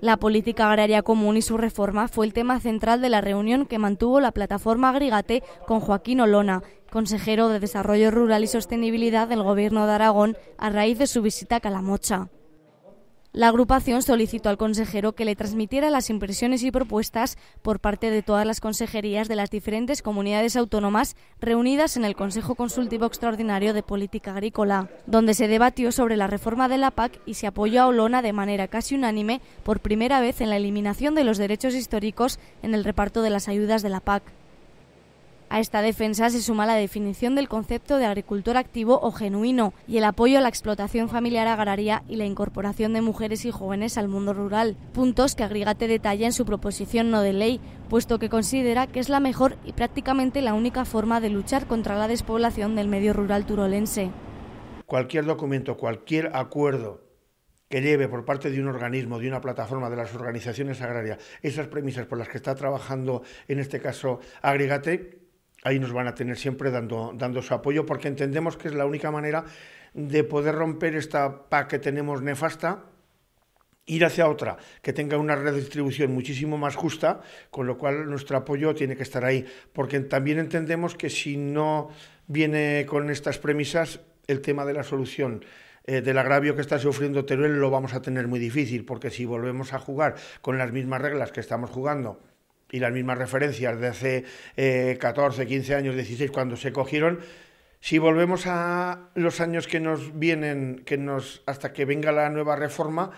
La política agraria común y su reforma fue el tema central de la reunión que mantuvo la plataforma Agrigate con Joaquín Olona, consejero de Desarrollo Rural y Sostenibilidad del Gobierno de Aragón, a raíz de su visita a Calamocha. La agrupación solicitó al consejero que le transmitiera las impresiones y propuestas por parte de todas las consejerías de las diferentes comunidades autónomas reunidas en el Consejo Consultivo Extraordinario de Política Agrícola, donde se debatió sobre la reforma de la PAC y se apoyó a Olona de manera casi unánime por primera vez en la eliminación de los derechos históricos en el reparto de las ayudas de la PAC. A esta defensa se suma la definición del concepto de agricultor activo o genuino y el apoyo a la explotación familiar agraria y la incorporación de mujeres y jóvenes al mundo rural, puntos que Agrigate detalla en su proposición no de ley, puesto que considera que es la mejor y prácticamente la única forma de luchar contra la despoblación del medio rural turolense. Cualquier documento, cualquier acuerdo que lleve por parte de un organismo, de una plataforma, de las organizaciones agrarias, esas premisas por las que está trabajando, en este caso, Agrigate, ahí nos van a tener siempre dando, dando su apoyo porque entendemos que es la única manera de poder romper esta PAC que tenemos nefasta ir hacia otra que tenga una redistribución muchísimo más justa, con lo cual nuestro apoyo tiene que estar ahí, porque también entendemos que si no viene con estas premisas, el tema de la solución eh, del agravio que está sufriendo Teruel lo vamos a tener muy difícil, porque si volvemos a jugar con las mismas reglas que estamos jugando y las mismas referencias de hace 14, eh, 15 años, 16, cuando se cogieron, si volvemos a los años que nos vienen, que nos, hasta que venga la nueva reforma,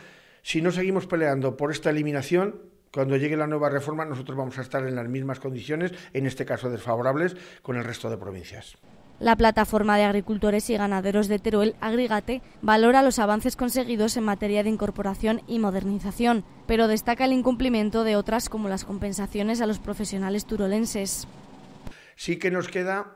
si no seguimos peleando por esta eliminación, cuando llegue la nueva reforma nosotros vamos a estar en las mismas condiciones, en este caso desfavorables, con el resto de provincias. La plataforma de agricultores y ganaderos de Teruel, Agrigate, valora los avances conseguidos en materia de incorporación y modernización, pero destaca el incumplimiento de otras como las compensaciones a los profesionales turolenses. Sí que nos queda,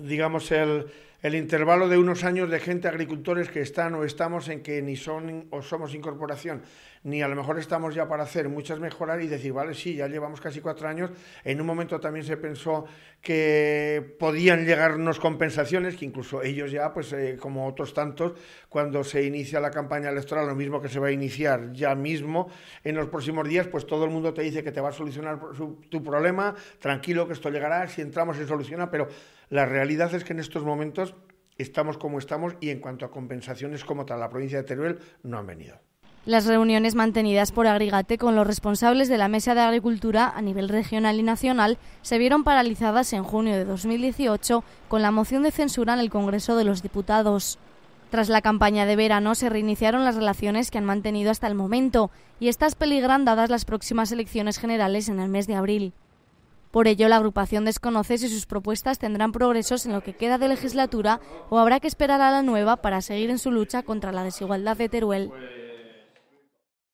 digamos, el, el intervalo de unos años de gente, agricultores que están o estamos en que ni son o somos incorporación, ni a lo mejor estamos ya para hacer muchas mejoras y decir, vale, sí, ya llevamos casi cuatro años. En un momento también se pensó que podían llegarnos compensaciones, que incluso ellos ya, pues eh, como otros tantos, cuando se inicia la campaña electoral, lo mismo que se va a iniciar ya mismo, en los próximos días, pues todo el mundo te dice que te va a solucionar tu problema, tranquilo que esto llegará, si entramos se soluciona, pero la realidad es que en estos momentos estamos como estamos y en cuanto a compensaciones como tal, la provincia de Teruel no han venido. Las reuniones mantenidas por Agrigate con los responsables de la Mesa de Agricultura a nivel regional y nacional se vieron paralizadas en junio de 2018 con la moción de censura en el Congreso de los Diputados. Tras la campaña de verano se reiniciaron las relaciones que han mantenido hasta el momento y estas peligran dadas las próximas elecciones generales en el mes de abril. Por ello, la agrupación desconoce si sus propuestas tendrán progresos en lo que queda de legislatura o habrá que esperar a la nueva para seguir en su lucha contra la desigualdad de Teruel.